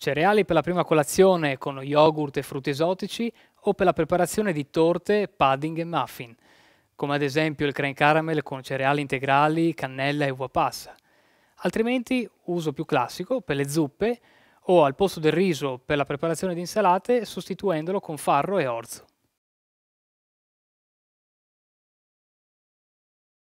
Cereali per la prima colazione con yogurt e frutti esotici o per la preparazione di torte, pudding e muffin, come ad esempio il creme caramel con cereali integrali, cannella e uva passa. Altrimenti uso più classico per le zuppe o al posto del riso per la preparazione di insalate sostituendolo con farro e orzo.